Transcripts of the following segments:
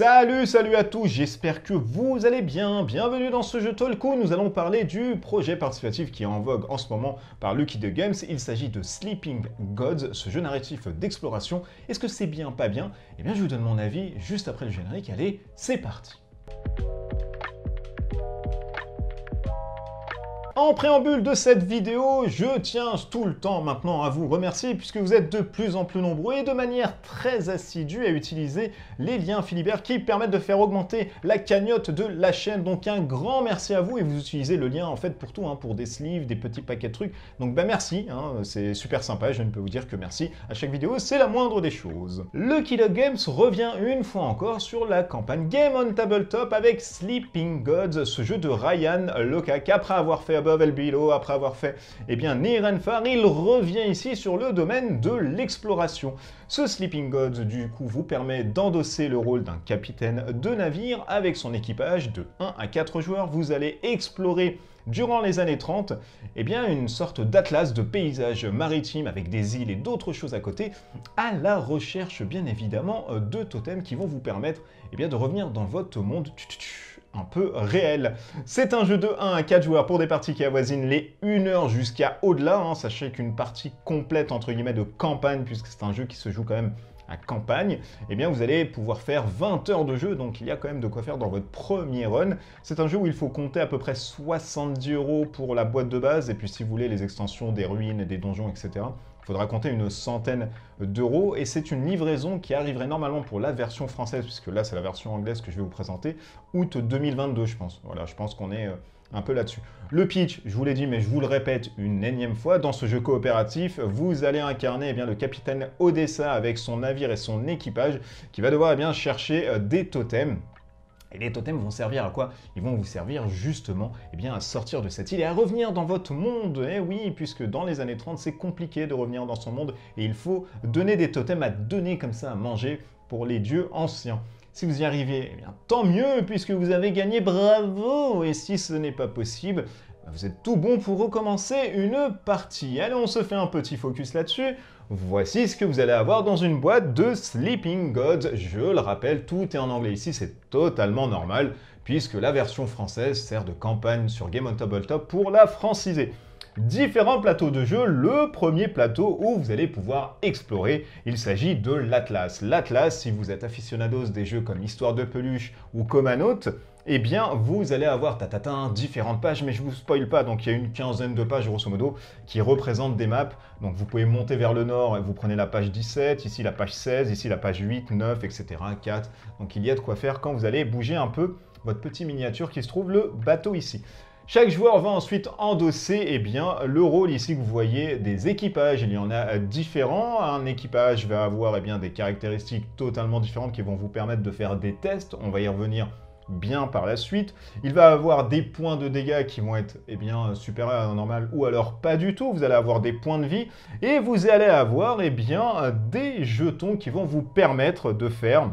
Salut, salut à tous, j'espère que vous allez bien. Bienvenue dans ce jeu Talk nous allons parler du projet participatif qui est en vogue en ce moment par Lucky The Games. Il s'agit de Sleeping Gods, ce jeu narratif d'exploration. Est-ce que c'est bien, pas bien Eh bien, je vous donne mon avis juste après le générique. Allez, c'est parti. En préambule de cette vidéo, je tiens tout le temps maintenant à vous remercier puisque vous êtes de plus en plus nombreux et de manière très assidue à utiliser les liens Philibert qui permettent de faire augmenter la cagnotte de la chaîne. Donc un grand merci à vous et vous utilisez le lien en fait pour tout, hein, pour des sleeves, des petits paquets de trucs. Donc bah merci, hein, c'est super sympa, je ne peux vous dire que merci à chaque vidéo, c'est la moindre des choses. Le Killer Games revient une fois encore sur la campagne Game on Tabletop avec Sleeping Gods, ce jeu de Ryan Locac après avoir fait après avoir fait eh bien, il revient ici sur le domaine de l'exploration. Ce Sleeping Gods, du coup, vous permet d'endosser le rôle d'un capitaine de navire avec son équipage de 1 à 4 joueurs. Vous allez explorer durant les années 30, eh bien, une sorte d'atlas de paysages maritimes avec des îles et d'autres choses à côté, à la recherche bien évidemment de totems qui vont vous permettre eh bien, de revenir dans votre monde un peu réel. C'est un jeu de 1 à 4 joueurs pour des parties qui avoisinent les 1 heure jusqu'à au-delà. Hein. Sachez qu'une partie complète entre guillemets de campagne, puisque c'est un jeu qui se joue quand même à campagne, eh bien vous allez pouvoir faire 20 heures de jeu, donc il y a quand même de quoi faire dans votre premier run. C'est un jeu où il faut compter à peu près 70 euros pour la boîte de base, et puis si vous voulez les extensions des ruines, des donjons, etc., faudra compter une centaine d'euros et c'est une livraison qui arriverait normalement pour la version française, puisque là c'est la version anglaise que je vais vous présenter, août 2022 je pense. Voilà, je pense qu'on est euh, un peu là-dessus. Le pitch, je vous l'ai dit, mais je vous le répète une énième fois, dans ce jeu coopératif, vous allez incarner eh bien, le capitaine Odessa avec son navire et son équipage qui va devoir eh bien, chercher euh, des totems et les totems vont servir à quoi Ils vont vous servir justement eh bien, à sortir de cette île et à revenir dans votre monde. Eh oui, puisque dans les années 30, c'est compliqué de revenir dans son monde et il faut donner des totems à donner comme ça à manger pour les dieux anciens. Si vous y arrivez, eh bien, tant mieux puisque vous avez gagné, bravo Et si ce n'est pas possible, bah, vous êtes tout bon pour recommencer une partie. Allez, on se fait un petit focus là-dessus voici ce que vous allez avoir dans une boîte de Sleeping Gods. Je le rappelle, tout est en anglais ici, c'est totalement normal, puisque la version française sert de campagne sur Game on Tabletop pour la franciser différents plateaux de jeu. Le premier plateau où vous allez pouvoir explorer, il s'agit de l'Atlas. L'Atlas, si vous êtes aficionados des jeux comme Histoire de peluche ou Comanote, eh bien vous allez avoir tatatin, différentes pages, mais je vous spoile pas, donc il y a une quinzaine de pages grosso modo qui représentent des maps. Donc vous pouvez monter vers le nord et hein, vous prenez la page 17, ici la page 16, ici la page 8, 9, etc. 4. Donc il y a de quoi faire quand vous allez bouger un peu votre petite miniature qui se trouve le bateau ici. Chaque joueur va ensuite endosser eh bien, le rôle ici que vous voyez des équipages. Il y en a différents. Un équipage va avoir eh bien, des caractéristiques totalement différentes qui vont vous permettre de faire des tests. On va y revenir bien par la suite. Il va avoir des points de dégâts qui vont être eh bien, supérieurs à la normale ou alors pas du tout. Vous allez avoir des points de vie et vous allez avoir eh bien, des jetons qui vont vous permettre de faire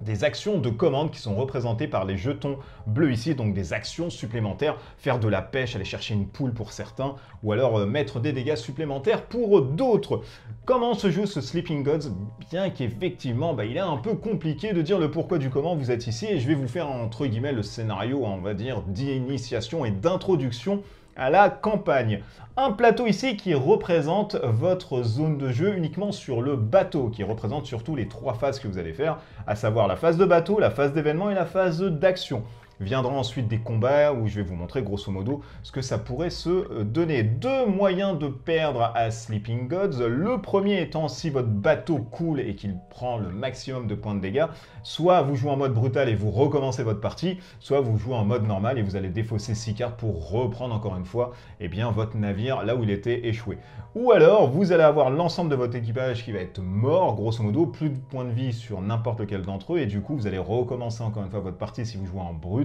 des actions de commande qui sont représentées par les jetons bleus ici, donc des actions supplémentaires, faire de la pêche, aller chercher une poule pour certains, ou alors euh, mettre des dégâts supplémentaires pour d'autres. Comment se joue ce Sleeping Gods Bien qu'effectivement, bah, il est un peu compliqué de dire le pourquoi du comment vous êtes ici, et je vais vous faire entre guillemets le scénario, on va dire, d'initiation et d'introduction à la campagne. Un plateau ici qui représente votre zone de jeu uniquement sur le bateau, qui représente surtout les trois phases que vous allez faire, à savoir la phase de bateau, la phase d'événement et la phase d'action. Viendront ensuite des combats où je vais vous montrer grosso modo ce que ça pourrait se euh, donner. Deux moyens de perdre à Sleeping Gods. Le premier étant si votre bateau coule et qu'il prend le maximum de points de dégâts, soit vous jouez en mode brutal et vous recommencez votre partie, soit vous jouez en mode normal et vous allez défausser 6 cartes pour reprendre encore une fois et eh bien, votre navire là où il était échoué. Ou alors vous allez avoir l'ensemble de votre équipage qui va être mort, grosso modo, plus de points de vie sur n'importe lequel d'entre eux et du coup vous allez recommencer encore une fois votre partie si vous jouez en brut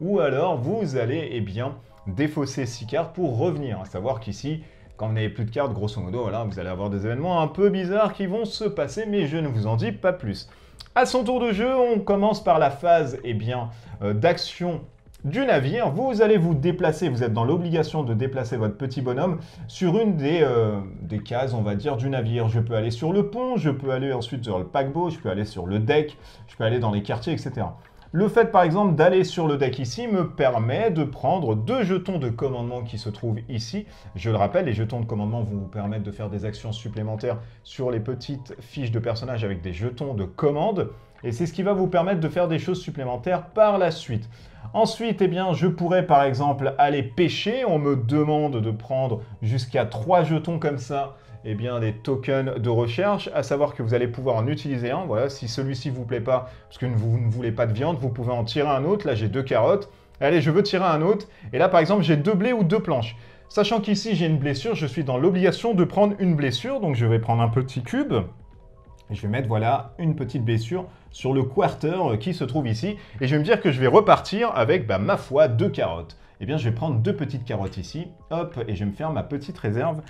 ou alors vous allez eh bien défausser 6 cartes pour revenir. À savoir qu'ici, quand vous n'avez plus de cartes, grosso modo, voilà, vous allez avoir des événements un peu bizarres qui vont se passer, mais je ne vous en dis pas plus. À son tour de jeu, on commence par la phase eh bien, euh, d'action du navire. Vous allez vous déplacer, vous êtes dans l'obligation de déplacer votre petit bonhomme sur une des, euh, des cases, on va dire, du navire. Je peux aller sur le pont, je peux aller ensuite sur le paquebot, je peux aller sur le deck, je peux aller dans les quartiers, etc. Le fait par exemple d'aller sur le deck ici me permet de prendre deux jetons de commandement qui se trouvent ici. Je le rappelle, les jetons de commandement vont vous permettre de faire des actions supplémentaires sur les petites fiches de personnages avec des jetons de commande. Et c'est ce qui va vous permettre de faire des choses supplémentaires par la suite. Ensuite, eh bien, je pourrais par exemple aller pêcher. On me demande de prendre jusqu'à trois jetons comme ça eh bien, des tokens de recherche, à savoir que vous allez pouvoir en utiliser un. Voilà, si celui-ci vous plaît pas, parce que vous ne voulez pas de viande, vous pouvez en tirer un autre. Là, j'ai deux carottes. Allez, je veux tirer un autre. Et là, par exemple, j'ai deux blés ou deux planches. Sachant qu'ici, j'ai une blessure, je suis dans l'obligation de prendre une blessure. Donc, je vais prendre un petit cube. Et je vais mettre, voilà, une petite blessure sur le quarter qui se trouve ici. Et je vais me dire que je vais repartir avec, bah, ma foi, deux carottes. et eh bien, je vais prendre deux petites carottes ici. Hop, et je vais me faire ma petite réserve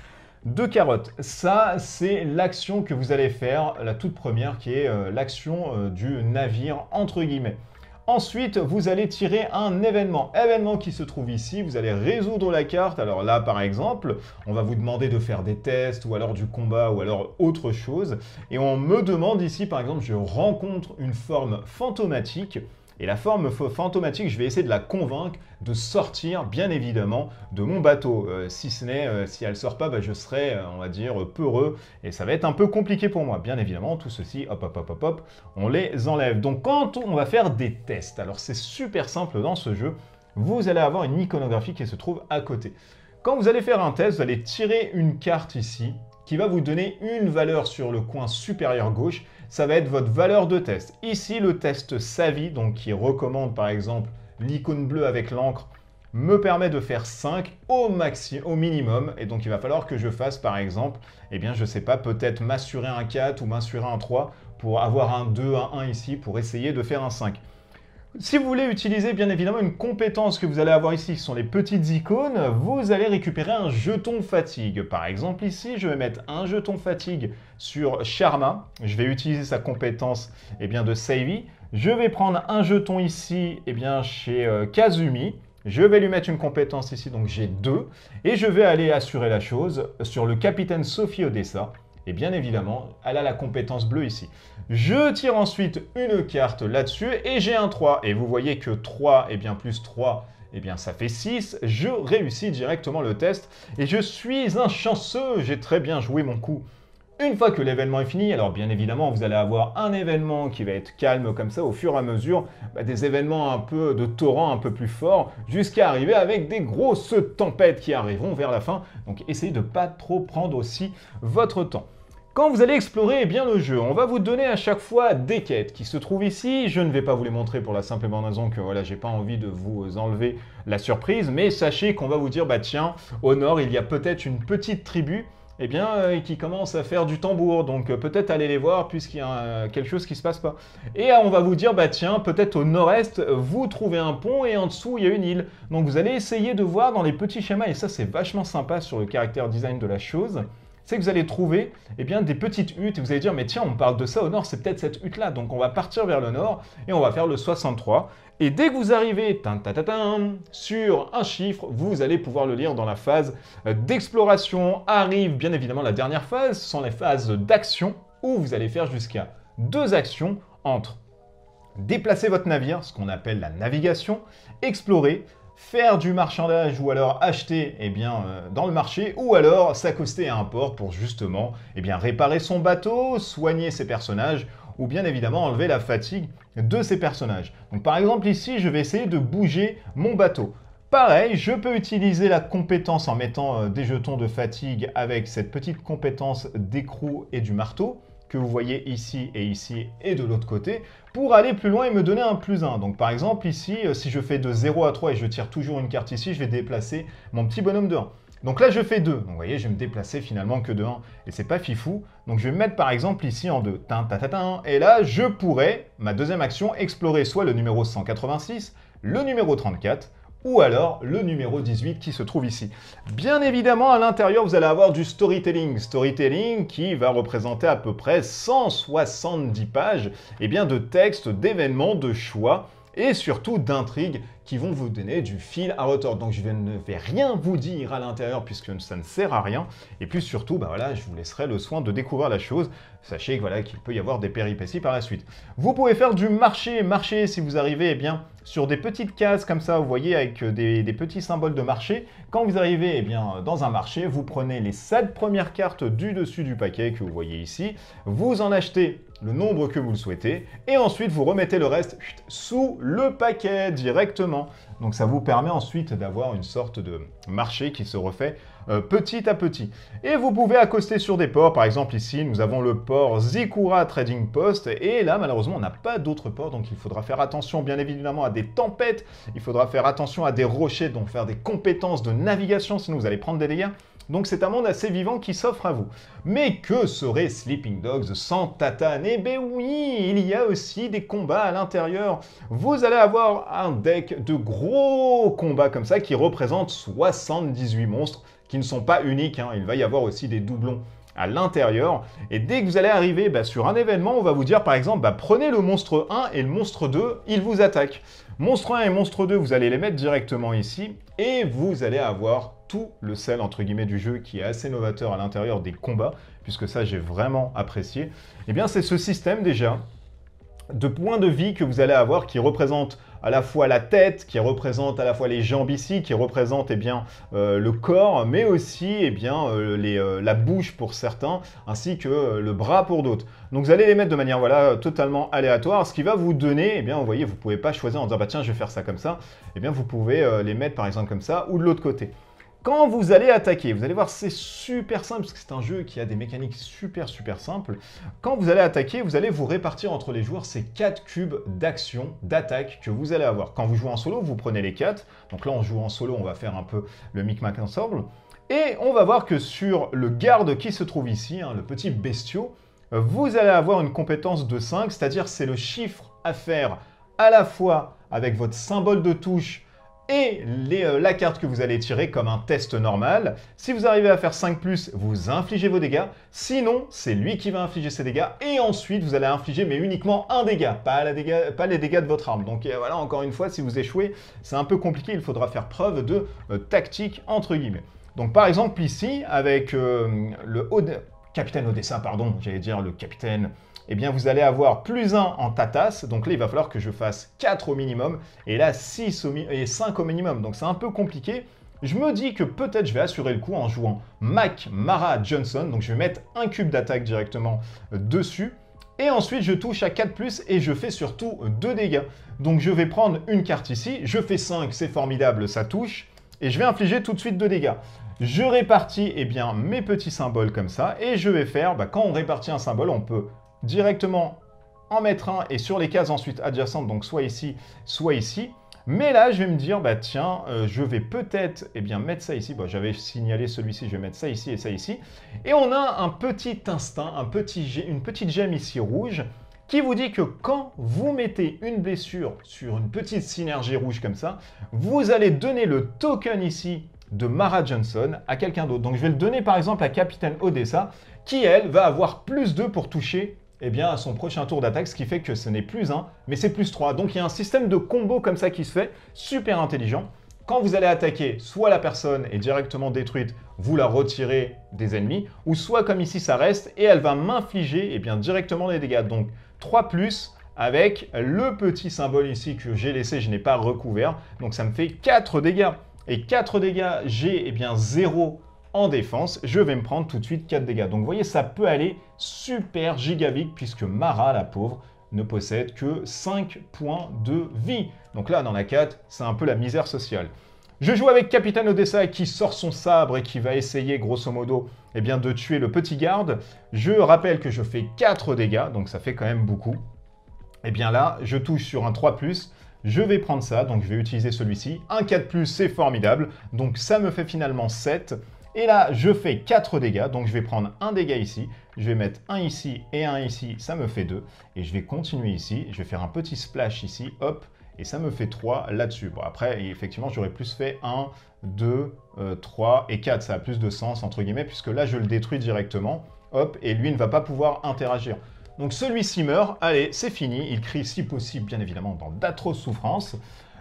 deux carottes, ça c'est l'action que vous allez faire, la toute première qui est euh, l'action euh, du navire entre guillemets. Ensuite, vous allez tirer un événement. Événement qui se trouve ici, vous allez résoudre la carte. Alors là, par exemple, on va vous demander de faire des tests ou alors du combat ou alors autre chose. Et on me demande ici, par exemple, je rencontre une forme fantomatique. Et la forme fantomatique, je vais essayer de la convaincre de sortir, bien évidemment, de mon bateau. Euh, si ce n'est, euh, si elle sort pas, bah, je serai, euh, on va dire, peureux. Et ça va être un peu compliqué pour moi. Bien évidemment, tout ceci, hop, hop, hop, hop, hop, on les enlève. Donc quand on va faire des tests, alors c'est super simple dans ce jeu, vous allez avoir une iconographie qui se trouve à côté. Quand vous allez faire un test, vous allez tirer une carte ici, va vous donner une valeur sur le coin supérieur gauche. Ça va être votre valeur de test. Ici, le test Savi, donc qui recommande par exemple l'icône bleue avec l'encre, me permet de faire 5 au, maximum au minimum. Et donc, il va falloir que je fasse, par exemple, eh bien, je sais pas, peut-être m'assurer un 4 ou m'assurer un 3 pour avoir un 2, un 1 ici, pour essayer de faire un 5. Si vous voulez utiliser bien évidemment une compétence que vous allez avoir ici, qui sont les petites icônes, vous allez récupérer un jeton fatigue. Par exemple ici, je vais mettre un jeton fatigue sur Sharma. Je vais utiliser sa compétence eh bien, de Savey. Je vais prendre un jeton ici eh bien, chez euh, Kazumi. Je vais lui mettre une compétence ici, donc j'ai deux. Et je vais aller assurer la chose sur le capitaine Sophie Odessa. Et bien évidemment, elle a la compétence bleue ici. Je tire ensuite une carte là-dessus et j'ai un 3. Et vous voyez que 3, et bien plus 3, et bien ça fait 6. Je réussis directement le test et je suis un chanceux, j'ai très bien joué mon coup. Une fois que l'événement est fini, alors bien évidemment, vous allez avoir un événement qui va être calme comme ça au fur et à mesure, bah, des événements un peu de torrent un peu plus fort, jusqu'à arriver avec des grosses tempêtes qui arriveront vers la fin. Donc essayez de pas trop prendre aussi votre temps. Quand vous allez explorer eh bien, le jeu, on va vous donner à chaque fois des quêtes qui se trouvent ici. Je ne vais pas vous les montrer pour la simple et bonne raison que voilà, j'ai pas envie de vous enlever la surprise, mais sachez qu'on va vous dire bah tiens, au nord, il y a peut-être une petite tribu eh euh, et bien, qui commencent à faire du tambour. Donc euh, peut-être allez les voir puisqu'il y a euh, quelque chose qui se passe pas. Et on va vous dire, bah tiens, peut-être au nord-est, vous trouvez un pont et en dessous, il y a une île. Donc vous allez essayer de voir dans les petits schémas, et ça c'est vachement sympa sur le caractère design de la chose c'est que vous allez trouver eh bien, des petites huttes et vous allez dire mais tiens on parle de ça au nord, c'est peut-être cette hutte là. Donc on va partir vers le nord et on va faire le 63. Et dès que vous arrivez ta ta sur un chiffre, vous allez pouvoir le lire dans la phase euh, d'exploration. Arrive bien évidemment la dernière phase, ce sont les phases d'action où vous allez faire jusqu'à deux actions entre déplacer votre navire, ce qu'on appelle la navigation, explorer, faire du marchandage ou alors acheter eh bien, euh, dans le marché ou alors s'accoster à un port pour justement eh bien, réparer son bateau, soigner ses personnages ou bien évidemment enlever la fatigue de ses personnages. Donc par exemple ici, je vais essayer de bouger mon bateau. Pareil, je peux utiliser la compétence en mettant euh, des jetons de fatigue avec cette petite compétence d'écrou et du marteau que vous voyez ici et ici et de l'autre côté pour aller plus loin et me donner un plus 1. Donc par exemple ici, euh, si je fais de 0 à 3 et je tire toujours une carte ici, je vais déplacer mon petit bonhomme de 1. Donc là je fais 2, donc vous voyez je vais me déplacer finalement que de 1 et c'est pas fifou. Donc je vais me mettre par exemple ici en 2, et là je pourrais, ma deuxième action, explorer soit le numéro 186, le numéro 34, ou alors le numéro 18 qui se trouve ici. Bien évidemment, à l'intérieur, vous allez avoir du storytelling. Storytelling qui va représenter à peu près 170 pages et eh bien, de textes, d'événements, de choix et surtout d'intrigues vont vous donner du fil à retordre. Donc je ne vais rien vous dire à l'intérieur puisque ça ne sert à rien. Et puis surtout, ben voilà, je vous laisserai le soin de découvrir la chose. Sachez que voilà qu'il peut y avoir des péripéties par la suite. Vous pouvez faire du marché, marché si vous arrivez eh bien sur des petites cases comme ça, vous voyez avec euh, des, petits symboles de marché. Quand vous arrivez eh bien dans un marché, vous prenez les sept premières cartes du dessus du paquet que vous voyez ici, vous en achetez le nombre que vous le souhaitez, et ensuite vous remettez le reste sous le paquet directement. Donc ça vous permet ensuite d'avoir une sorte de marché qui se refait euh, petit à petit. Et vous pouvez accoster sur des ports, par exemple ici nous avons le port Zikura Trading Post, et là malheureusement on n'a pas d'autres ports, donc il faudra faire attention bien évidemment à des tempêtes, il faudra faire attention à des rochers, donc faire des compétences de navigation, sinon vous allez prendre des dégâts. Donc c'est un monde assez vivant qui s'offre à vous. Mais que serait Sleeping Dogs sans Tatane Eh ben oui, il y a aussi des combats à l'intérieur. Vous allez avoir un deck de gros combats comme ça qui représente 78 monstres qui ne sont pas uniques. Hein. Il va y avoir aussi des doublons à l'intérieur. Et dès que vous allez arriver bah, sur un événement, on va vous dire par exemple, bah, prenez le monstre 1 et le monstre 2, ils vous attaquent. Monstre 1 et monstre 2, vous allez les mettre directement ici, et vous allez avoir tout le sel entre guillemets du jeu qui est assez novateur à l'intérieur des combats, puisque ça j'ai vraiment apprécié. Et eh bien c'est ce système déjà de points de vie que vous allez avoir qui représente à la fois la tête, qui représente à la fois les jambes ici, qui représente eh bien, euh, le corps, mais aussi eh bien, euh, euh, la bouche pour certains, ainsi que le bras pour d'autres. Donc vous allez les mettre de manière voilà, totalement aléatoire, ce qui va vous donner, eh bien, vous voyez, vous pouvez pas choisir en disant bah, tiens, je vais faire ça comme ça, eh bien, vous pouvez les mettre par exemple comme ça ou de l'autre côté. Quand vous allez attaquer, vous allez voir, c'est super simple, parce que c'est un jeu qui a des mécaniques super super simples. Quand vous allez attaquer, vous allez vous répartir entre les joueurs ces 4 cubes d'action, d'attaque que vous allez avoir. Quand vous jouez en solo, vous prenez les 4. Donc là, on joue en solo, on va faire un peu le micmac ensemble. Et on va voir que sur le garde qui se trouve ici, hein, le petit bestiau, vous allez avoir une compétence de 5, c'est-à-dire c'est le chiffre à faire à la fois avec votre symbole de touche, et euh, la carte que vous allez tirer comme un test normal. Si vous arrivez à faire 5 ⁇ vous infligez vos dégâts, sinon c'est lui qui va infliger ses dégâts, et ensuite vous allez infliger mais uniquement un dégât, pas, les dégâts de votre arme. Donc euh, voilà, encore une fois, si vous échouez, c'est un peu compliqué, il faudra faire preuve de euh, tactique, entre guillemets. Donc par exemple ici, avec le Capitaine Odessa, pardon, j'allais dire le capitaine et eh bien vous allez avoir plus 1 en tatas, donc là il va falloir que je fasse 4 au minimum, et là 6 et 5 au minimum, donc c'est un peu compliqué. Je me dis que peut-être je vais assurer le coup en jouant Mac, Mara, Johnson, donc je vais mettre un cube d'attaque directement euh, dessus, et ensuite, je touche à 4+, et je fais surtout 2 dégâts. Donc je vais prendre une carte ici, je fais 5, c'est formidable, ça touche, et je vais infliger tout de suite 2 dégâts. Je répartis eh bien, mes petits symboles comme ça, et je vais faire, bah, quand on répartit un symbole, on peut directement en mettre un et sur les cases ensuite adjacentes, donc soit ici, soit ici. Mais là, je vais me dire, bah tiens, euh, je vais peut-être eh bien mettre ça ici. J'avais signalé celui-ci, je vais mettre ça ici et ça ici. Et on a un petit instinct, un petit, une petite gemme ici rouge qui vous dit que quand vous mettez une blessure sur une petite synergie rouge comme ça, vous allez donner le token ici de Mara Johnson à quelqu'un d'autre. Donc je vais le donner par exemple à Capitaine Odessa, qui elle va avoir plus de pour toucher et eh bien, à son prochain tour d'attaque, ce qui fait que ce n'est plus 1, mais c'est plus 3. Donc il y a un système de combo comme ça qui se fait, super intelligent. Quand vous allez attaquer, soit la personne est directement détruite, vous la retirez des ennemis, ou soit comme ici ça reste, et elle va m'infliger et eh bien, directement des dégâts. Donc 3 plus, avec le petit symbole ici que j'ai laissé, je n'ai pas recouvert. Donc ça me fait 4 dégâts. Et 4 dégâts, j'ai et eh bien 0 en défense, je vais me prendre tout de suite 4 dégâts. Donc vous voyez, ça peut aller super giga puisque Mara, la pauvre, ne possède que 5 points de vie. Donc là, dans la 4, c'est un peu la misère sociale. Je joue avec Capitaine Odessa qui sort son sabre et qui va essayer, grosso modo, eh bien, de tuer le petit garde. Je rappelle que je fais 4 dégâts, donc ça fait quand même beaucoup. Et eh bien là, je touche sur un 3+, je vais prendre ça, donc je vais utiliser celui-ci. Un 4+, c'est formidable, donc ça me fait finalement 7. Et là, je fais 4 dégâts, donc je vais prendre un dégât ici, je vais mettre un ici et un ici, ça me fait 2. Et je vais continuer ici, je vais faire un petit splash ici, hop, et ça me fait 3 là-dessus. Bon, après, effectivement, j'aurais plus fait 1, 2, 3 et 4, ça a plus de sens, entre guillemets, puisque là, je le détruis directement, hop, et lui ne va pas pouvoir interagir. Donc celui-ci meurt, allez, c'est fini, il crie si possible, bien évidemment, dans d'atroces souffrances.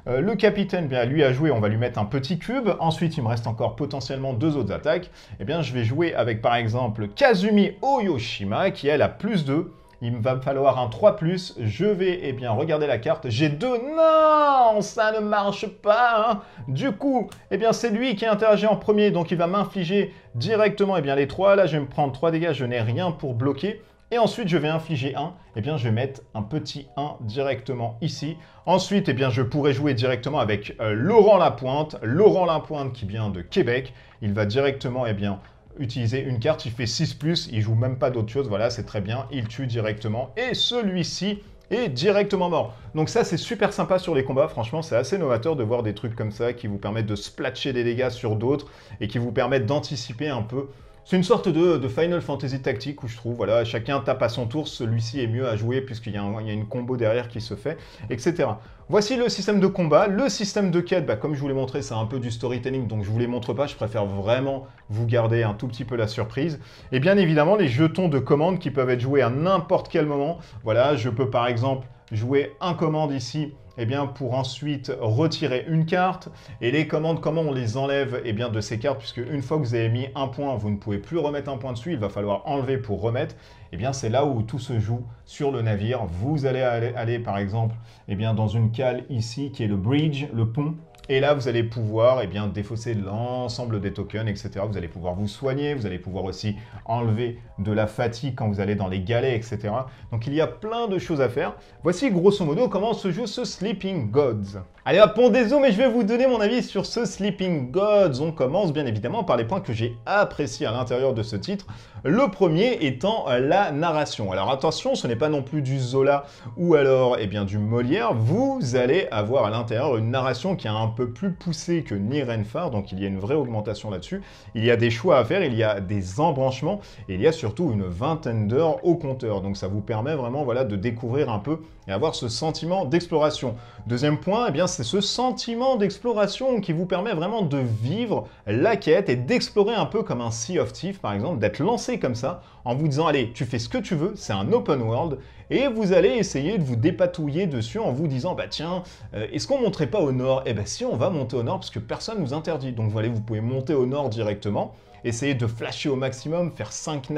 Euh, le capitaine, eh bien, lui a joué, on va lui mettre un petit cube. Ensuite, il me reste encore potentiellement deux autres attaques. Et eh bien, je vais jouer avec, par exemple, Kazumi Oyoshima, qui, est a plus 2. Il va me falloir un 3+, plus. je vais eh bien regarder la carte, j'ai deux, non, ça ne marche pas, hein. du coup, bien c'est lui qui a interagi en premier, donc il va m'infliger directement bien, les 3, là je vais me prendre 3 dégâts, je n'ai rien pour bloquer, et ensuite, je vais infliger 1. Eh bien, je vais mettre un petit 1 directement ici. Ensuite, eh bien, je pourrais jouer directement avec euh, Laurent Lapointe. Laurent Lapointe qui vient de Québec. Il va directement, eh bien, utiliser une carte. Il fait 6+, plus. il joue même pas d'autre chose. Voilà, c'est très bien. Il tue directement. Et celui-ci est directement mort. Donc ça, c'est super sympa sur les combats. Franchement, c'est assez novateur de voir des trucs comme ça qui vous permettent de splatcher des dégâts sur d'autres et qui vous permettent d'anticiper un peu c'est une sorte de, Final Fantasy tactique où je trouve, voilà, chacun tape à son tour, celui-ci est mieux à jouer puisqu'il y, a une combo derrière qui se fait, etc. Voici le système de combat. Le système de quête, bah, comme je vous l'ai montré, c'est un peu du storytelling, donc je vous les montre pas, je préfère vraiment vous garder un tout petit peu la surprise. Et bien évidemment, les jetons de commande qui peuvent être joués à n'importe quel moment. Voilà, je peux par exemple jouer un commande ici eh bien, pour ensuite retirer une carte. Et les commandes, comment on les enlève eh bien, de ces cartes Puisque une fois que vous avez mis un point, vous ne pouvez plus remettre un point dessus, il va falloir enlever pour remettre. Eh bien, c'est là où tout se joue sur le navire. Vous allez aller, par exemple, bien, dans une cale ici qui est le bridge, le pont, et là, vous allez pouvoir eh bien, défausser l'ensemble des tokens, etc. Vous allez pouvoir vous soigner, vous allez pouvoir aussi enlever de la fatigue quand vous allez dans les galets, etc. Donc il y a plein de choses à faire. Voici grosso modo comment se joue ce Sleeping Gods. Allez hop, on dézoome et je vais vous donner mon avis sur ce Sleeping Gods. On commence bien évidemment par les points que j'ai appréciés à l'intérieur de ce titre. Le premier étant euh, la narration. Alors attention, ce n'est pas non plus du Zola ou alors eh bien, du Molière. Vous allez avoir à l'intérieur une narration qui est un peu plus poussée que Nirenfar, donc il y a une vraie augmentation là-dessus. Il y a des choix à faire, il y a des embranchements et il y a surtout une vingtaine d'heures au compteur. Donc ça vous permet vraiment voilà, de découvrir un peu et avoir ce sentiment d'exploration. Deuxième point, eh bien c'est ce sentiment d'exploration qui vous permet vraiment de vivre la quête et d'explorer un peu comme un Sea of Thieves par exemple, d'être lancé comme ça en vous disant allez, tu fais ce que tu veux, c'est un open world et vous allez essayer de vous dépatouiller dessus en vous disant bah tiens, euh, est-ce qu'on monterait pas au nord Eh ben si, on va monter au nord parce que personne nous interdit. Donc voilà, vous pouvez monter au nord directement essayer de flasher au maximum, faire 5,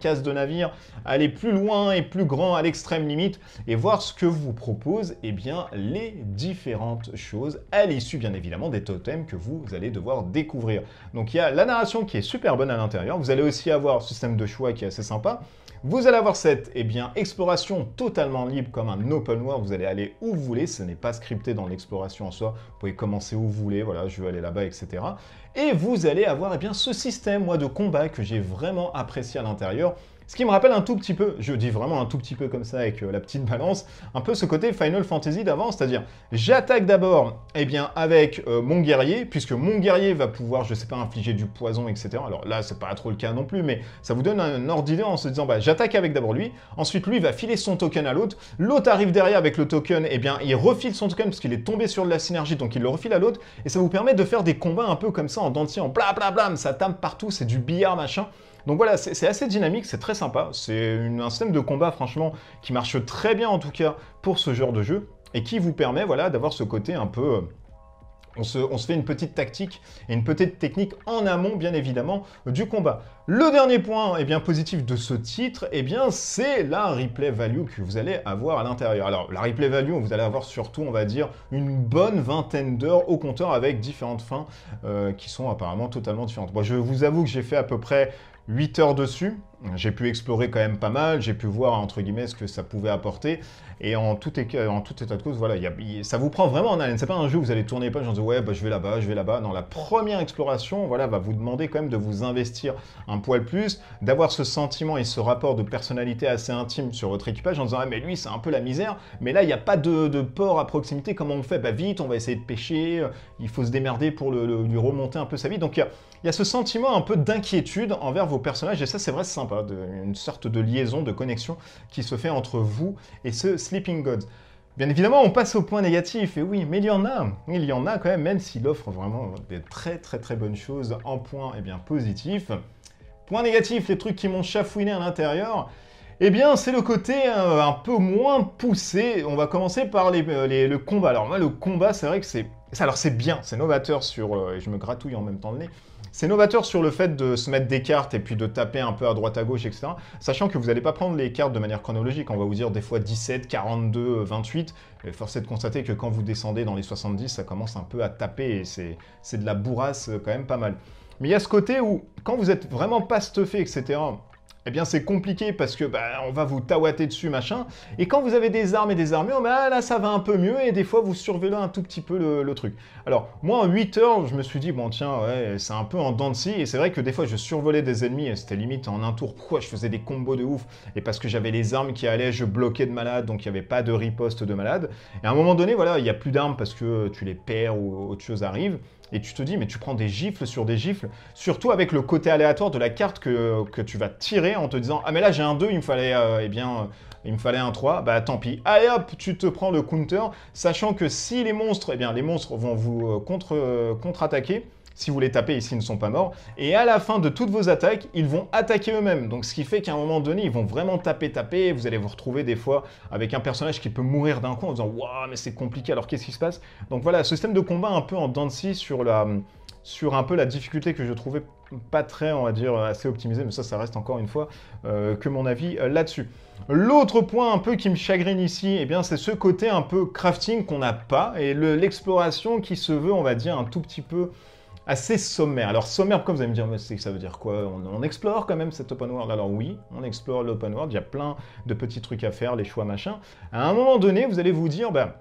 cases de navire, aller plus loin et plus grand à l'extrême limite et voir ce que vous propose eh bien, les différentes choses à l'issue bien évidemment des totems que vous allez devoir découvrir. Donc il y a la narration qui est super bonne à l'intérieur, vous allez aussi avoir un système de choix qui est assez sympa, vous allez avoir cette eh bien, exploration totalement libre comme un open world. Vous allez aller où vous voulez. Ce n'est pas scripté dans l'exploration en soi. Vous pouvez commencer où vous voulez. Voilà, je veux aller là-bas, etc. Et vous allez avoir eh bien, ce système de combat que j'ai vraiment apprécié à l'intérieur. Ce qui me rappelle un tout petit peu, je dis vraiment un tout petit peu comme ça avec euh, la petite balance, un peu ce côté Final Fantasy d'avant, c'est-à-dire j'attaque d'abord eh bien, avec euh, mon guerrier, puisque mon guerrier va pouvoir, je sais pas, infliger du poison, etc. Alors là, c'est pas trop le cas non plus, mais ça vous donne un, ordre d'idée en se disant bah, j'attaque avec d'abord lui, ensuite lui va filer son token à l'autre, l'autre arrive derrière avec le token, et eh bien il refile son token puisqu'il est tombé sur de la synergie, donc il le refile à l'autre, et ça vous permet de faire des combats un peu comme ça en dentier, en blam, ça tape partout, c'est du billard machin. Donc voilà, c'est assez dynamique, c'est très sympa, c'est un système de combat franchement qui marche très bien en tout cas pour ce genre de jeu, et qui vous permet voilà, d'avoir ce côté un peu... Euh, on se, fait une petite tactique et une petite technique en amont, bien évidemment, du combat. Le dernier point eh bien, positif de ce titre, eh bien, c'est la replay value que vous allez avoir à l'intérieur. Alors, la replay value, vous allez avoir surtout, on va dire, une bonne vingtaine d'heures au compteur avec différentes fins euh, qui sont apparemment totalement différentes. Moi, je vous avoue que j'ai fait à peu près 8 heures dessus. J'ai pu explorer quand même pas mal, j'ai pu voir entre guillemets ce que ça pouvait apporter. Et en tout, en tout état de cause, voilà, ça vous prend vraiment en haleine. C'est pas un jeu où vous allez tourner en disant « ouais, bah, je vais là-bas, je vais là-bas. Non, la première exploration, voilà, va vous demander quand même de vous investir un poil plus, d'avoir ce sentiment et ce rapport de personnalité assez intime sur votre équipage en disant ah mais lui c'est un peu la misère, mais là il n'y a pas de, de, port à proximité. Comment on fait Bah vite, on va essayer de pêcher. Il faut se démerder pour le, lui remonter un peu sa vie. Donc il y a, ce sentiment un peu d'inquiétude envers vos personnages et ça c'est vrai c'est sympa, de, une sorte de liaison, de connexion qui se fait entre vous et ce Sleeping Gods. Bien évidemment, on passe au point négatif, et oui, mais il y en a, il y en a quand même, même s'il offre vraiment des très très très bonnes choses en point et eh bien positif. Point négatif, les trucs qui m'ont chafouiné à l'intérieur, et eh bien c'est le côté euh, un peu moins poussé. On va commencer par euh, les, le combat. Alors moi, le combat, c'est vrai que c'est... Alors c'est bien, c'est novateur sur... Euh, et je me gratouille en même temps le nez. C'est novateur sur le fait de se mettre des cartes et puis de taper un peu à droite à gauche, etc. Sachant que vous n'allez pas prendre les cartes de manière chronologique, on va vous dire des fois 17, 42, 28, et force est de constater que quand vous descendez dans les 70, ça commence un peu à taper, et c'est de la bourrasse euh, quand même pas mal. Mais il y a ce côté où, quand vous êtes vraiment pas stuffé, etc., eh bien c'est compliqué parce que bah, on va vous tawater dessus, machin. Et quand vous avez des armes et des armures, bah, là ça va un peu mieux et des fois vous surveillez un tout petit peu le, truc. Alors moi en 8 heures, je me suis dit, bon tiens, ouais, c'est un peu en dents et c'est vrai que des fois je survolais des ennemis et c'était limite en un tour, pourquoi je faisais des combos de ouf et parce que j'avais les armes qui allaient, je bloquais de malade donc il n'y avait pas de riposte de malade. Et à un moment donné, voilà, il n'y a plus d'armes parce que tu les perds ou autre chose arrive. Et tu te dis, mais tu prends des gifles sur des gifles, surtout avec le côté aléatoire de la carte que, tu vas tirer en te disant, ah mais là j'ai un 2, il me fallait, euh, eh bien, euh, il me fallait un 3, bah tant pis. Allez hop, tu te prends le counter, sachant que si les monstres, eh bien les monstres vont vous euh, contre-attaquer, contre attaquer si vous les tapez ici, ils ne sont pas morts. Et à la fin de toutes vos attaques, ils vont attaquer eux-mêmes. Donc ce qui fait qu'à un moment donné, ils vont vraiment taper, taper. Vous allez vous retrouver des fois avec un personnage qui peut mourir d'un coup en disant Waouh, mais c'est compliqué, alors qu'est-ce qui se passe Donc voilà, ce système de combat un peu en dents sur, la, sur un peu la difficulté que je trouvais pas très, on va dire, assez optimisé, mais ça, ça reste encore une fois euh, que mon avis euh, là-dessus. L'autre point un peu qui me chagrine ici, eh bien, c'est ce côté un peu crafting qu'on n'a pas, et l'exploration qui se veut, on va dire, un tout petit peu assez sommaire. Alors sommaire, comme vous allez me dire, mais ça veut dire quoi on, explore quand même cet open world. Alors oui, on explore l'open world, il y a plein de petits trucs à faire, les choix, machin. À un moment donné, vous allez vous dire, bah...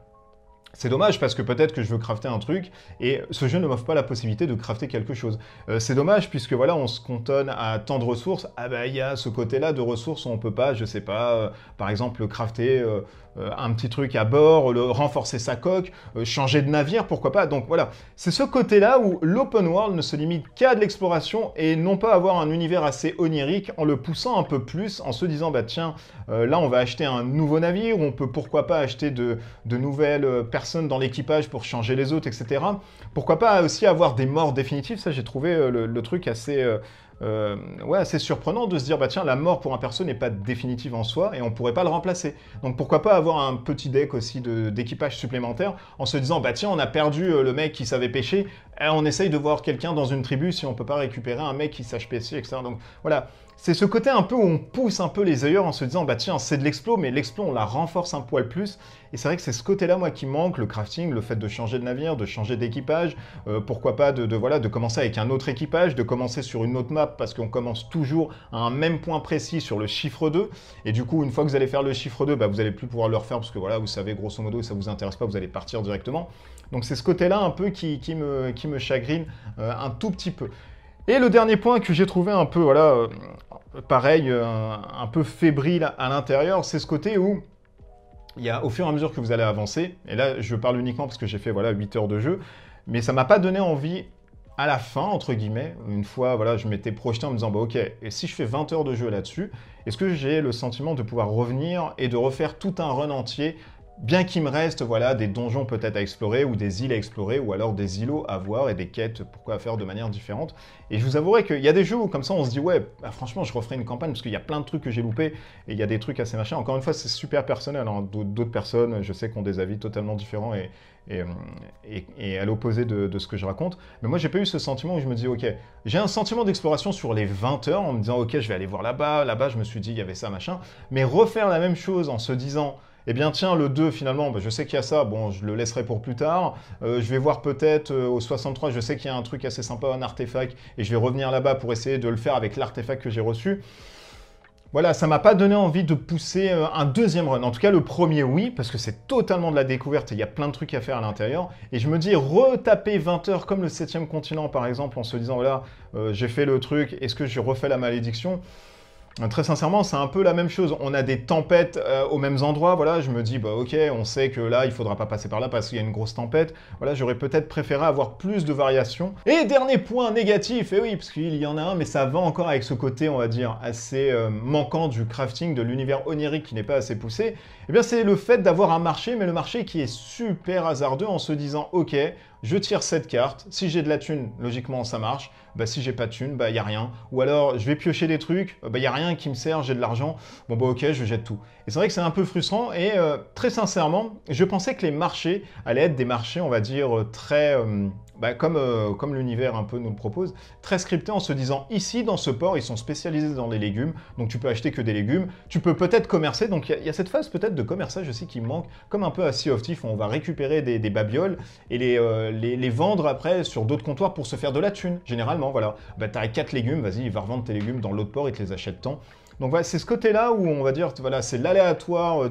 C'est dommage parce que peut-être que je veux crafter un truc et ce jeu ne m'offre pas la possibilité de crafter quelque chose. Euh, c'est dommage puisque voilà, on se cantonne à tant de ressources. Ah bah il y a ce côté-là de ressources où on peut pas, je sais pas, euh, par exemple crafter euh, euh, un petit truc à bord, renforcer sa coque, euh, changer de navire, pourquoi pas. Donc voilà, c'est ce côté-là où l'open world ne se limite qu'à de l'exploration et non pas avoir un univers assez onirique en le poussant un peu plus, en se disant bah tiens, euh, là on va acheter un nouveau navire, on peut pourquoi pas acheter de, nouvelles personnes dans l'équipage pour changer les autres, etc. Pourquoi pas aussi avoir des morts définitives, ça j'ai trouvé le, truc assez... Euh, ouais, c'est surprenant de se dire, bah tiens, la mort pour un perso n'est pas définitive en soi et on pourrait pas le remplacer. Donc pourquoi pas avoir un petit deck aussi d'équipage supplémentaire en se disant, bah tiens, on a perdu euh, le mec qui savait pêcher, eh, on essaye de voir quelqu'un dans une tribu si on peut pas récupérer un mec qui sache pêcher, etc. Donc voilà, c'est ce côté un peu où on pousse un peu les ailleurs en se disant bah tiens c'est de l'explo mais l'explo on la renforce un poil plus et c'est vrai que c'est ce côté là moi qui manque le crafting le fait de changer de navire de changer d'équipage euh, pourquoi pas de, voilà de commencer avec un autre équipage de commencer sur une autre map parce qu'on commence toujours à un même point précis sur le chiffre 2 et du coup une fois que vous allez faire le chiffre 2 bah vous allez plus pouvoir le refaire parce que voilà vous savez grosso modo ça vous intéresse pas vous allez partir directement donc c'est ce côté là un peu qui, me chagrine euh, un tout petit peu et le dernier point que j'ai trouvé un peu, voilà, euh, pareil, euh, un peu fébrile à l'intérieur, c'est ce côté où il y a, au fur et à mesure que vous allez avancer, et là je parle uniquement parce que j'ai fait voilà 8 heures de jeu, mais ça m'a pas donné envie à la fin, entre guillemets, une fois voilà, je m'étais projeté en me disant bah ok, et si je fais 20 heures de jeu là-dessus, est-ce que j'ai le sentiment de pouvoir revenir et de refaire tout un run entier Bien qu'il me reste voilà, des donjons peut-être à explorer, ou des îles à explorer, ou alors des îlots à voir, et des quêtes, pourquoi faire de manière différente. Et je vous avouerai qu'il y a des jeux où comme ça on se dit, ouais, bah, franchement je referai une campagne, parce qu'il y a plein de trucs que j'ai loupés, et il y a des trucs assez machins. Encore une fois, c'est super personnel, hein. d'autres personnes, je sais qu'on des avis totalement différents, euh, et, à l'opposé de, de, ce que je raconte. Mais moi j'ai pas eu ce sentiment où je me dis, ok, j'ai un sentiment d'exploration sur les 20 heures, en me disant, ok, je vais aller voir là-bas, là-bas je me suis dit, il y avait ça, machin. Mais refaire la même chose en se disant eh bien tiens, le 2 finalement, bah, je sais qu'il y a ça, bon, je le laisserai pour plus tard. Euh, je vais voir peut-être euh, au 63, je sais qu'il y a un truc assez sympa, un artefact, et je vais revenir là-bas pour essayer de le faire avec l'artefact que j'ai reçu. Voilà, ça m'a pas donné envie de pousser euh, un deuxième run. En tout cas, le premier, oui, parce que c'est totalement de la découverte il y a plein de trucs à faire à l'intérieur. Et je me dis, retaper 20 heures comme le 7 continent, par exemple, en se disant, voilà, j'ai fait le truc, est-ce que je refais la malédiction Très sincèrement, c'est un peu la même chose. On a des tempêtes euh, aux mêmes endroits. Voilà, je me dis, bah ok, on sait que là, il faudra pas passer par là parce qu'il y a une grosse tempête. Voilà, j'aurais peut-être préféré avoir plus de variations. Et dernier point négatif, et eh oui, parce qu'il y en a un, mais ça va encore avec ce côté, on va dire, assez euh, manquant du crafting de l'univers onirique qui n'est pas assez poussé. Eh bien, c'est le fait d'avoir un marché, mais le marché qui est super hasardeux en se disant, ok, je tire cette carte. Si j'ai de la thune, logiquement, ça marche bah, si j'ai pas de thune, bah y a rien. Ou alors je vais piocher des trucs, bah y a rien qui me sert, j'ai de l'argent, bon bah ok, je jette tout. Et c'est vrai que c'est un peu frustrant et euh, très sincèrement, je pensais que les marchés allaient être des marchés, on va dire, euh, très euh, bah, comme, comme l'univers un peu nous le propose, très scripté en se disant ici dans ce port ils sont spécialisés dans les légumes, donc tu peux acheter que des légumes, tu peux peut-être commercer, donc il y, a cette phase peut-être de commerçage aussi qui manque, comme un peu à Sea of Thief où on va récupérer des, babioles et les, les, les, vendre après sur d'autres comptoirs pour se faire de la thune, Général, voilà. Bah, t'as quatre légumes, vas-y, va revendre tes légumes dans l'autre port, et te les achète tant. Donc voilà, c'est ce côté-là où on va dire, voilà, c'est l'aléatoire euh,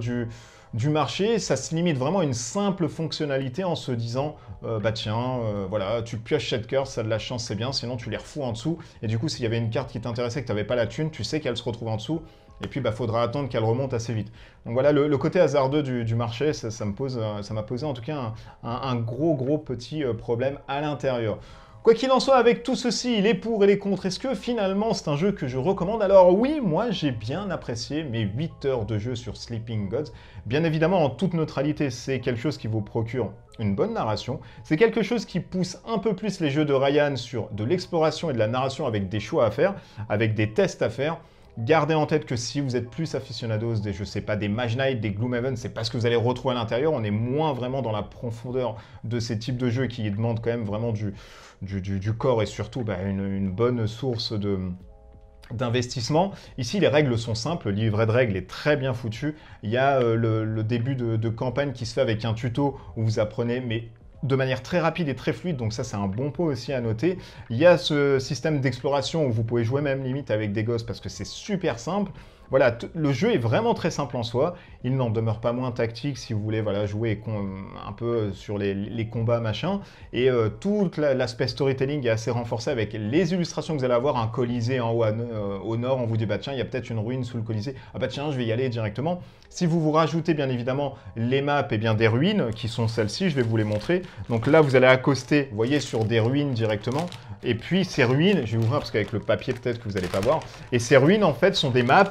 du, marché, ça se limite vraiment à une simple fonctionnalité en se disant euh, bah tiens, euh, voilà, tu pioches cette cœur, ça de la chance, c'est bien, sinon tu les refous en dessous. Et du coup, s'il y avait une carte qui t'intéressait, que tu n'avais pas la thune, tu sais qu'elle se retrouve en dessous. Et puis, il bah, faudra attendre qu'elle remonte assez vite. Donc voilà, le, côté hasardeux du, marché, ça, m'a posé en tout cas un gros, gros petit problème à l'intérieur. Quoi qu'il en soit, avec tout ceci, les pour et les contre, est-ce que finalement c'est un jeu que je recommande Alors oui, moi j'ai bien apprécié mes 8 heures de jeu sur Sleeping Gods. Bien évidemment, en toute neutralité, c'est quelque chose qui vous procure une bonne narration. C'est quelque chose qui pousse un peu plus les jeux de Ryan sur de l'exploration et de la narration avec des choix à faire, avec des tests à faire. Gardez en tête que si vous êtes plus aficionados des, je sais pas, des Mage Knight, des Gloomhaven, c'est parce que vous allez retrouver à l'intérieur. On est moins vraiment dans la profondeur de ces types de jeux qui demandent quand même vraiment du, du, du, corps et surtout bah, une, une, bonne source de, d'investissement. Ici, les règles sont simples, le livret de règles est très bien foutu. Il y a euh, le, début de, de, campagne qui se fait avec un tuto où vous apprenez, mais de manière très rapide et très fluide, donc ça c'est un bon pot aussi à noter. Il y a ce système d'exploration où vous pouvez jouer même limite avec des gosses parce que c'est super simple. Voilà, le jeu est vraiment très simple en soi, il n'en demeure pas moins tactique si vous voulez voilà, jouer un peu sur les, combats, machin. Et euh, tout l'aspect storytelling est assez renforcé avec les illustrations que vous allez avoir, un Colisée en haut euh, au nord, on vous dit, bah tiens, il y a peut-être une ruine sous le Colisée, ah bah tiens, je vais y aller directement. Si vous vous rajoutez bien évidemment les maps et bien, des ruines, qui sont celles-ci, je vais vous les montrer. Donc là, vous allez accoster, vous voyez, sur des ruines directement. Et puis ces ruines, je vais ouvrir parce qu'avec le papier peut-être que vous n'allez pas voir. Et ces ruines en fait sont des maps.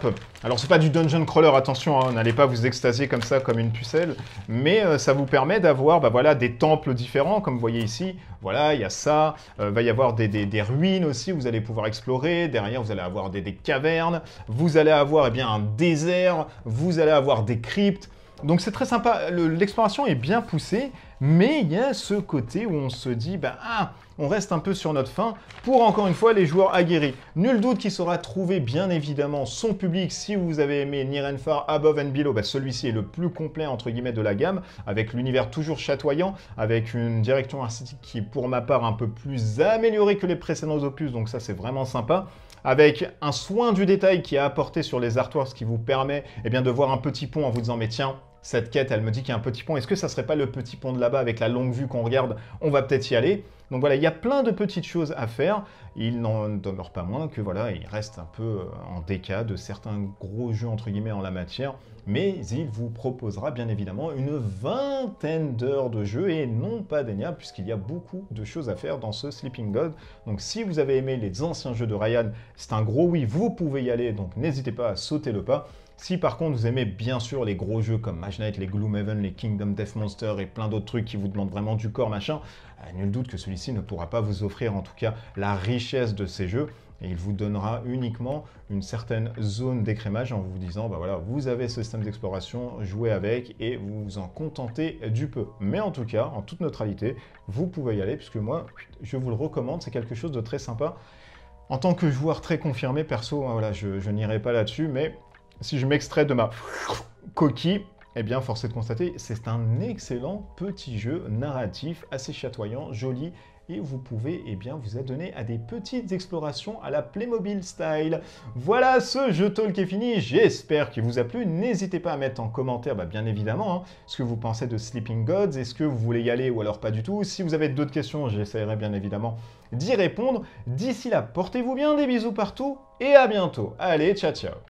Alors c'est pas du dungeon crawler, attention, hein, n'allez pas vous vous comme ça, comme une pucelle, mais euh, ça vous permet d'avoir bah, voilà, des temples différents, comme vous voyez ici. Voilà, il y a ça, euh, va y avoir des, ruines aussi, vous allez pouvoir explorer, derrière vous allez avoir des, cavernes, vous allez avoir eh bien, un désert, vous allez avoir des cryptes, donc c'est très sympa, l'exploration est bien poussée, mais il y a ce côté où on se dit, bah, ah, on reste un peu sur notre fin pour encore une fois les joueurs aguerris. Nul doute qu'il saura trouver bien évidemment son public. Si vous avez aimé Nirenfar Above and Below, bah, celui-ci est le plus complet entre guillemets de la gamme, avec l'univers toujours chatoyant, avec une direction artistique qui est pour ma part un peu plus améliorée que les précédents opus, donc ça c'est vraiment sympa avec un soin du détail qui est apporté sur les artworks, ce qui vous permet eh bien, de voir un petit pont en vous disant mais tiens, cette quête, elle me dit qu'il y a un petit pont. Est-ce que ça serait pas le petit pont de là-bas avec la longue vue qu'on regarde On va peut-être y aller. Donc voilà, il y a plein de petites choses à faire. Il n'en demeure pas moins que voilà, il reste un peu euh, en décalage de certains gros jeux entre guillemets en la matière. Mais il vous proposera bien évidemment une vingtaine d'heures de jeu et non pas déniable puisqu'il y a beaucoup de choses à faire dans ce Sleeping God. Donc si vous avez aimé les anciens jeux de Ryan, c'est un gros oui, vous pouvez y aller. Donc n'hésitez pas à sauter le pas. Si par contre vous aimez bien sûr les gros jeux comme Mage Knight, les Gloomhaven, les Kingdom Death Monster et plein d'autres trucs qui vous demandent vraiment du corps machin, euh, nul doute que celui-ci ne pourra pas vous offrir en tout cas la richesse de ces jeux et il vous donnera uniquement une certaine zone d'écrémage en vous disant bah voilà vous avez ce système d'exploration jouez avec et vous vous en contentez du peu mais en tout cas en toute neutralité vous pouvez y aller puisque moi je vous le recommande c'est quelque chose de très sympa en tant que joueur très confirmé perso hein, voilà je n'irai pas là-dessus mais si je m'extrais de ma coquille, eh bien, force est de constater, c'est un excellent petit jeu narratif, assez chatoyant, joli, et vous pouvez eh bien, vous adonner à des petites explorations à la Playmobil style. Voilà, ce jeu talk est fini, j'espère qu'il vous a plu. N'hésitez pas à mettre en commentaire, bah, bien évidemment, hein, ce que vous pensez de Sleeping Gods, est-ce que vous voulez y aller ou alors pas du tout. Si vous avez d'autres questions, j'essaierai bien évidemment d'y répondre. D'ici là, portez-vous bien, des bisous partout, et à bientôt. Allez, ciao ciao